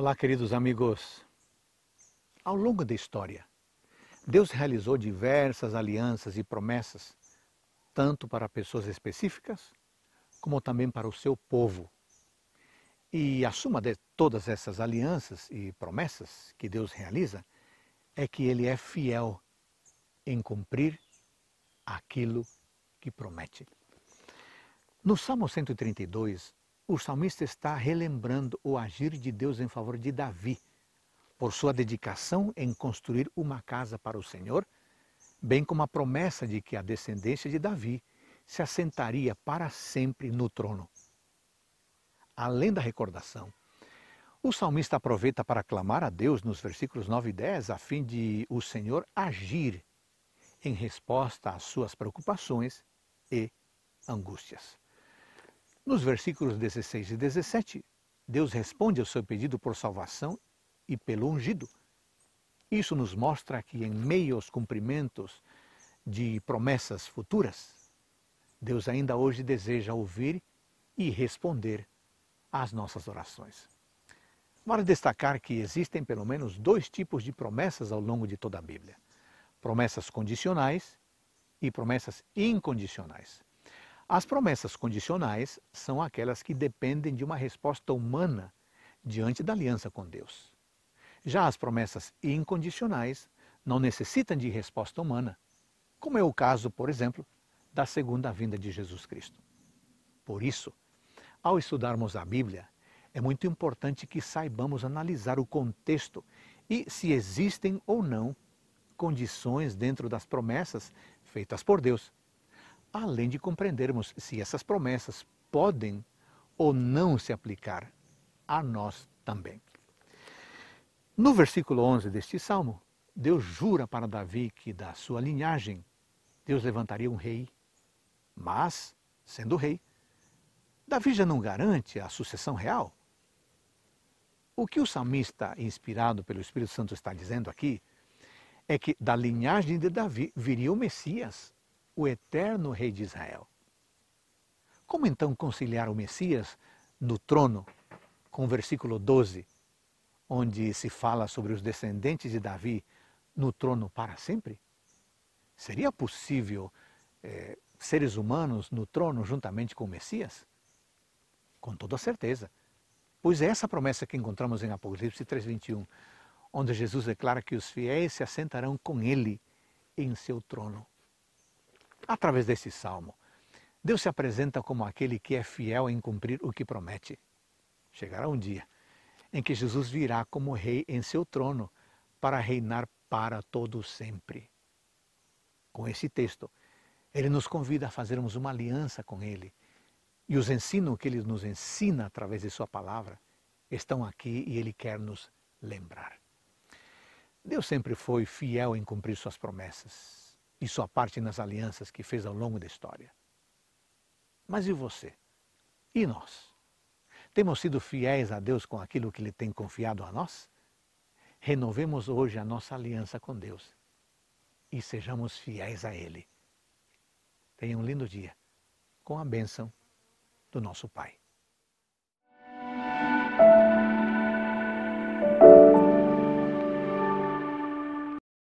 Olá, queridos amigos. Ao longo da história, Deus realizou diversas alianças e promessas, tanto para pessoas específicas, como também para o seu povo. E a suma de todas essas alianças e promessas que Deus realiza é que ele é fiel em cumprir aquilo que promete. No Salmo 132, o salmista está relembrando o agir de Deus em favor de Davi, por sua dedicação em construir uma casa para o Senhor, bem como a promessa de que a descendência de Davi se assentaria para sempre no trono. Além da recordação, o salmista aproveita para clamar a Deus nos versículos 9 e 10, a fim de o Senhor agir em resposta às suas preocupações e angústias. Nos versículos 16 e 17, Deus responde ao seu pedido por salvação e pelo ungido. Isso nos mostra que, em meio aos cumprimentos de promessas futuras, Deus ainda hoje deseja ouvir e responder às nossas orações. Vale destacar que existem pelo menos dois tipos de promessas ao longo de toda a Bíblia: promessas condicionais e promessas incondicionais. As promessas condicionais são aquelas que dependem de uma resposta humana diante da aliança com Deus. Já as promessas incondicionais não necessitam de resposta humana, como é o caso, por exemplo, da segunda vinda de Jesus Cristo. Por isso, ao estudarmos a Bíblia, é muito importante que saibamos analisar o contexto e se existem ou não condições dentro das promessas feitas por Deus além de compreendermos se essas promessas podem ou não se aplicar a nós também. No versículo 11 deste salmo, Deus jura para Davi que da sua linhagem Deus levantaria um rei, mas, sendo rei, Davi já não garante a sucessão real. O que o salmista, inspirado pelo Espírito Santo, está dizendo aqui é que da linhagem de Davi viria o Messias, o eterno Rei de Israel. Como então conciliar o Messias no trono com o versículo 12, onde se fala sobre os descendentes de Davi no trono para sempre? Seria possível eh, seres humanos no trono juntamente com o Messias? Com toda certeza. Pois é essa promessa que encontramos em Apocalipse 3,21, onde Jesus declara que os fiéis se assentarão com ele em seu trono através desse salmo. Deus se apresenta como aquele que é fiel em cumprir o que promete. Chegará um dia em que Jesus virá como rei em seu trono para reinar para todo sempre. Com esse texto, ele nos convida a fazermos uma aliança com ele. E os ensinos que ele nos ensina através de sua palavra estão aqui e ele quer nos lembrar. Deus sempre foi fiel em cumprir suas promessas e sua parte nas alianças que fez ao longo da história. Mas e você? E nós? Temos sido fiéis a Deus com aquilo que Ele tem confiado a nós? Renovemos hoje a nossa aliança com Deus e sejamos fiéis a Ele. Tenha um lindo dia com a bênção do nosso Pai.